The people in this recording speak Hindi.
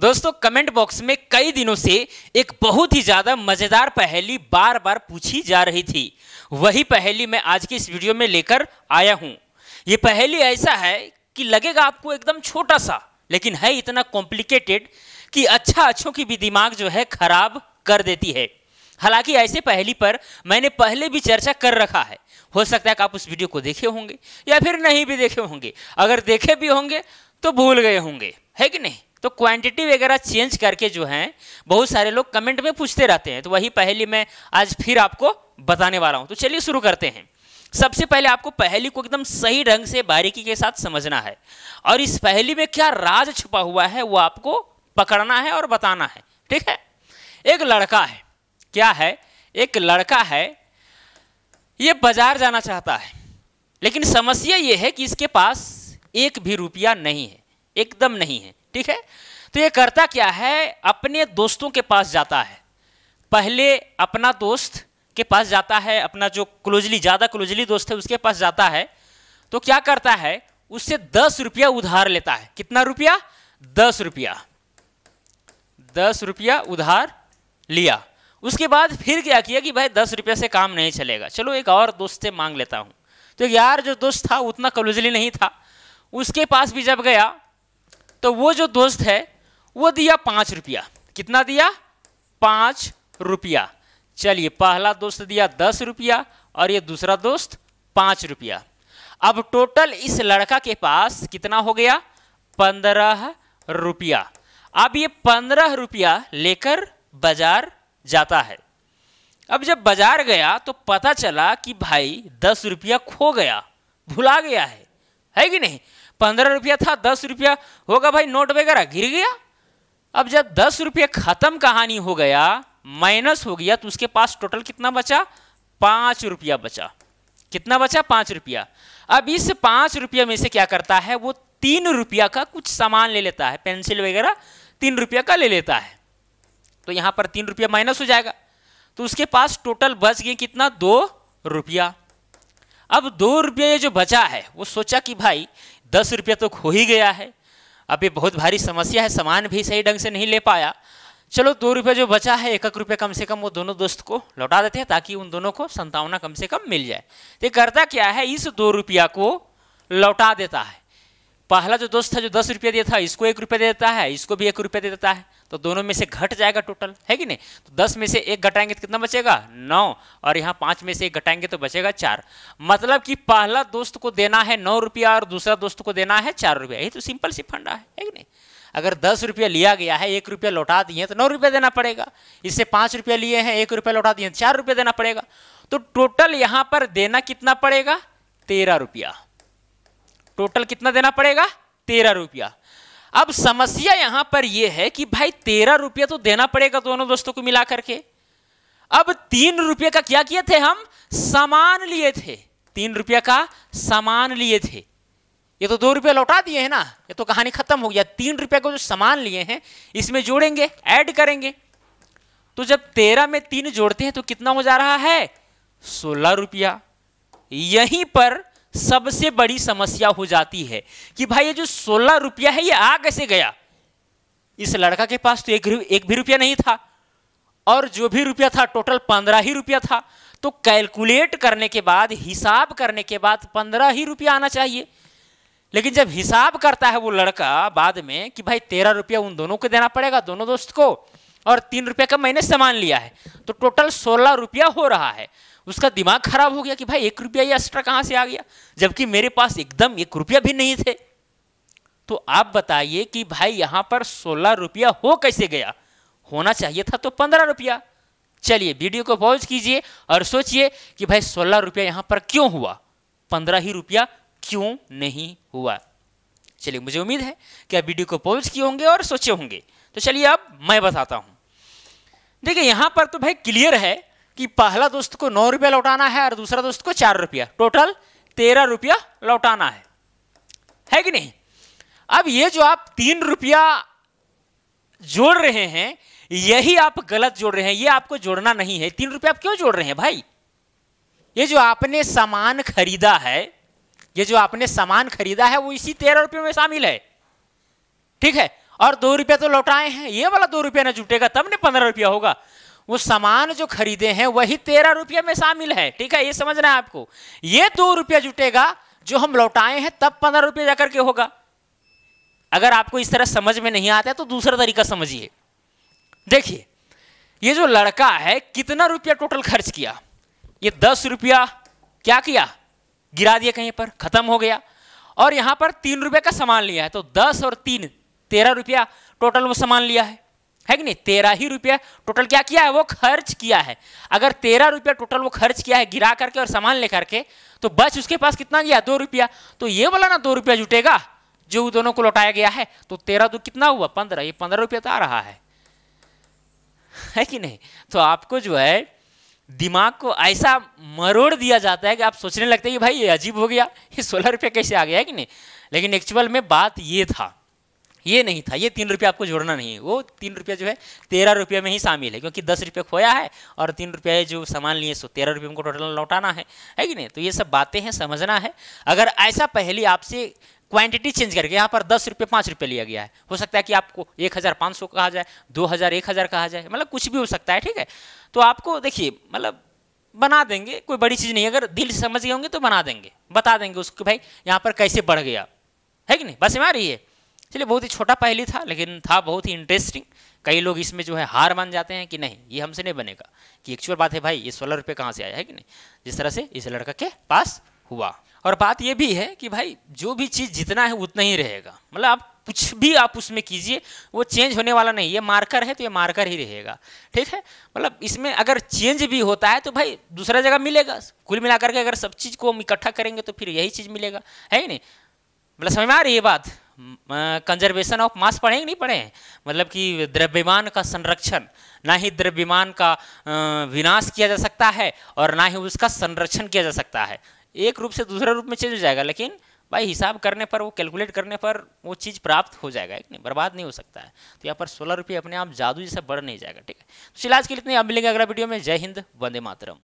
दोस्तों कमेंट बॉक्स में कई दिनों से एक बहुत ही ज़्यादा मज़ेदार पहेली बार बार पूछी जा रही थी वही पहेली मैं आज की इस वीडियो में लेकर आया हूं ये पहेली ऐसा है कि लगेगा आपको एकदम छोटा सा लेकिन है इतना कॉम्प्लिकेटेड कि अच्छा अच्छों की भी दिमाग जो है खराब कर देती है हालांकि ऐसे पहली पर मैंने पहले भी चर्चा कर रखा है हो सकता है कि आप उस वीडियो को देखे होंगे या फिर नहीं भी देखे होंगे अगर देखे भी होंगे तो भूल गए होंगे है कि नहीं तो क्वांटिटी वगैरह चेंज करके जो है बहुत सारे लोग कमेंट में पूछते रहते हैं तो वही पहली मैं आज फिर आपको बताने वाला हूं तो चलिए शुरू करते हैं सबसे पहले आपको पहली को एकदम सही ढंग से बारीकी के साथ समझना है और इस पहली में क्या राज छुपा हुआ है वो आपको पकड़ना है और बताना है ठीक है एक लड़का है क्या है एक लड़का है ये बाजार जाना चाहता है लेकिन समस्या ये है कि इसके पास एक भी रुपया नहीं है एकदम नहीं है ठीक है तो ये करता क्या है अपने दोस्तों के पास जाता है पहले अपना दोस्त के पास जाता है अपना जो क्लोजली ज़्यादा क्लोजली दोस्त है उसके पास जाता है तो क्या करता है उससे दस रुपया उधार लेता है कितना रुपया दस रुपया दस रुपया उधार लिया उसके बाद फिर क्या किया कि भाई दस रुपया से काम नहीं चलेगा चलो एक और दोस्त से मांग लेता हूं तो यार जो दोस्त था उतना क्लोजली नहीं था उसके पास भी जब गया तो वो जो दोस्त है वो दिया पांच रुपया कितना दिया पांच रुपया चलिए पहला दोस्त दिया दस रुपया और ये दूसरा दोस्त पांच रुपया अब टोटल इस लड़का के पास कितना हो गया पंद्रह रुपया अब ये पंद्रह रुपया लेकर बाजार जाता है अब जब बाजार गया तो पता चला कि भाई दस रुपया खो गया भुला गया है है कि नहीं पंद्रह रुपया था दस रुपया होगा भाई नोट वगैरह गिर गया अब जब दस रुपये खत्म कहानी हो गया माइनस हो गया तो उसके पास टोटल कितना बचा पांच रुपया बचा कितना बचा पांच रुपया अब इस पांच रुपया में से क्या करता है वो तीन रुपया का कुछ सामान ले लेता है पेंसिल वगैरह तीन रुपया का ले लेता है तो यहां पर तीन रुपया माइनस हो जाएगा तो उसके पास टोटल बच गए कितना दो रुपया अब दो रुपया जो बचा है वो सोचा कि भाई दस रुपया तो खो ही गया है अब ये बहुत भारी समस्या है सामान भी सही ढंग से नहीं ले पाया चलो दो रुपये जो बचा है एक एक रुपये कम से कम वो दोनों दोस्त को लौटा देते हैं ताकि उन दोनों को संतावना कम से कम मिल जाए तो करता क्या है इस दो रुपया को लौटा देता है पहला जो दोस्त था जो दस रुपया दिया था इसको एक रुपया दे देता है इसको भी एक रुपया दे देता है तो दोनों में से घट जाएगा टोटल है कि नहीं तो दस में से एक घटाएंगे तो कितना बचेगा नौ और यहाँ पाँच में से एक घटाएंगे तो बचेगा चार मतलब कि पहला दोस्त को देना है नौ रुपया और दूसरा दोस्त को देना है चार रुपया ये तो सिंपल सी फंडा है है कि नहीं अगर दस रुपया लिया गया है एक रुपया लौटा दिए तो नौ रुपया देना पड़ेगा इससे पाँच रुपया लिए हैं एक रुपया लौटा दिए चार रुपया देना पड़ेगा तो टोटल यहाँ पर देना कितना पड़ेगा तेरह रुपया टोटल कितना देना पड़ेगा तेरह रुपया अब समस्या यहां पर यह है कि भाई तेरह रुपया तो देना पड़ेगा दोनों दोस्तों को मिला करके अब तीन रुपये का क्या किए थे हम सामान लिए थे तीन रुपया का सामान लिए थे ये तो दो रुपये लौटा दिए हैं ना ये तो कहानी खत्म हो गया तीन रुपये का जो सामान लिए हैं इसमें जोड़ेंगे ऐड करेंगे तो जब तेरह में तीन जोड़ते हैं तो कितना हो जा रहा है सोलह रुपया यहीं पर सबसे बड़ी समस्या हो जाती है कि भाई ये जो सोलह रुपया है ये आ कैसे गया इस लड़का के पास तो एक, एक भी रुपया नहीं था और जो भी रुपया था टोटल पंद्रह ही रुपया था तो कैलकुलेट करने के बाद हिसाब करने के बाद पंद्रह ही रुपया आना चाहिए लेकिन जब हिसाब करता है वो लड़का बाद में कि भाई तेरह रुपया उन दोनों को देना पड़ेगा दोनों दोस्त को और तीन रुपया का मैंने सामान लिया है तो टोटल सोलह रुपया हो रहा है उसका दिमाग खराब हो गया कि भाई एक रुपया ये एक्स्ट्रा कहां से आ गया जबकि मेरे पास एकदम एक रुपया भी नहीं थे तो आप बताइए कि भाई यहां पर सोलह रुपया हो कैसे गया होना चाहिए था तो पंद्रह रुपया चलिए वीडियो को पॉज कीजिए और सोचिए कि भाई सोलह रुपया यहां पर क्यों हुआ पंद्रह ही रुपया क्यों नहीं हुआ चलिए मुझे उम्मीद है कि आप वीडियो को पॉज किए होंगे और सोचे होंगे तो चलिए अब मैं बताता हूं देखिए यहां पर तो भाई क्लियर है कि पहला दोस्त को नौ रुपया लौटाना है और दूसरा दोस्त को चार रुपया टोटल तेरह रुपया लौटाना है है कि नहीं अब ये जो आप तीन रुपया जोड़ रहे हैं यही आप गलत जोड़ रहे हैं ये आपको जोड़ना नहीं है तीन रुपया आप क्यों जोड़ रहे हैं भाई ये जो आपने सामान खरीदा है ये जो आपने सामान खरीदा है वो इसी तेरह रुपये में शामिल है ठीक है और दो रुपया तो लौटाए हैं ये वाला दो रुपया ना जुटेगा तब ने पंद्रह रुपया होगा वो सामान जो खरीदे हैं वही तेरह रुपये में शामिल है ठीक है ये समझना है आपको ये दो रुपया जुटेगा जो हम लौटाए हैं तब पंद्रह रुपये जाकर के होगा अगर आपको इस तरह समझ में नहीं आता है तो दूसरा तरीका समझिए देखिए ये जो लड़का है कितना रुपया टोटल खर्च किया ये दस रुपया क्या किया गिरा दिया कहीं पर खत्म हो गया और यहां पर तीन रुपये का सामान लिया है तो दस और तीन तेरह रुपया टोटल वो सामान लिया है है कि नहीं तेरह ही रुपया टोटल क्या किया है वो खर्च किया है अगर तेरह रुपया टोटल वो खर्च किया है गिरा करके और सामान लेकर के तो बच उसके पास कितना गया दो रुपया तो ये वाला ना दो रुपया जुटेगा जो दोनों को लौटाया गया है तो तेरह दो कितना हुआ पंद्रह ये पंद्रह रुपया तो आ रहा है है कि नहीं तो आपको जो है दिमाग को ऐसा मरोड़ दिया जाता है कि आप सोचने लगते हैं कि भाई ये अजीब हो गया ये सोलह रुपया कैसे आ गया है कि नहीं लेकिन एक्चुअल में बात ये था ये नहीं था ये तीन रुपया आपको जोड़ना नहीं है वो तीन रुपया जो है तेरह रुपये में ही शामिल है क्योंकि दस रुपये खोया है और तीन रुपये जो सामान लिए सो तेरह रुपये हमको टोटल लौटाना है है कि नहीं तो ये सब बातें हैं समझना है अगर ऐसा पहले आपसे क्वांटिटी चेंज करके यहाँ पर दस रुपये पाँच रुपये लिया गया है हो सकता है कि आपको एक हज़ार पाँच सौ कहा जाए दो हज़ार एक हज़ार कहा जाए मतलब कुछ भी हो सकता है ठीक है तो आपको देखिए मतलब बना देंगे कोई बड़ी चीज़ नहीं अगर दिल से समझ गए होंगे तो बना देंगे बता देंगे उसको भाई यहाँ पर कैसे बढ़ गया है कि नहीं बस में आ रही है चलिए बहुत ही छोटा पहली था लेकिन था बहुत ही इंटरेस्टिंग कई लोग इसमें जो है हार मान जाते हैं कि नहीं ये हमसे नहीं बनेगा कि एक्चुअल बात है भाई ये सोलह रुपये कहाँ से आया है कि नहीं जिस तरह से इस लड़का के पास हुआ और बात ये भी है कि भाई जो भी चीज़ जितना है उतना ही रहेगा मतलब आप कुछ भी आप उसमें कीजिए वो चेंज होने वाला नहीं ये मार्कर है तो ये मार्कर ही रहेगा ठीक है मतलब इसमें अगर चेंज भी होता है तो भाई दूसरा जगह मिलेगा कुल मिलाकर के अगर सब चीज़ को हम इकट्ठा करेंगे तो फिर यही चीज़ मिलेगा है ही नहीं मतलब समझ में आ रही है बात कंजर्वेशन ऑफ मास पढ़ेंगे नहीं पढ़े मतलब कि द्रव्यमान का संरक्षण ना ही द्रव्यमान का विनाश किया जा सकता है और ना ही उसका संरक्षण किया जा सकता है एक रूप से दूसरे रूप में चेंज हो जाएगा लेकिन भाई हिसाब करने पर वो कैलकुलेट करने पर वो चीज़ प्राप्त हो जाएगा एक नहीं बर्बाद नहीं हो सकता है तो यहाँ पर सोलह रुपये अपने आप जादू जैसा बढ़ नहीं जाएगा ठीक है तो इलाज के लिए इतने अब मिलेंगे अगला वीडियो में जय हिंद वंदे मातरम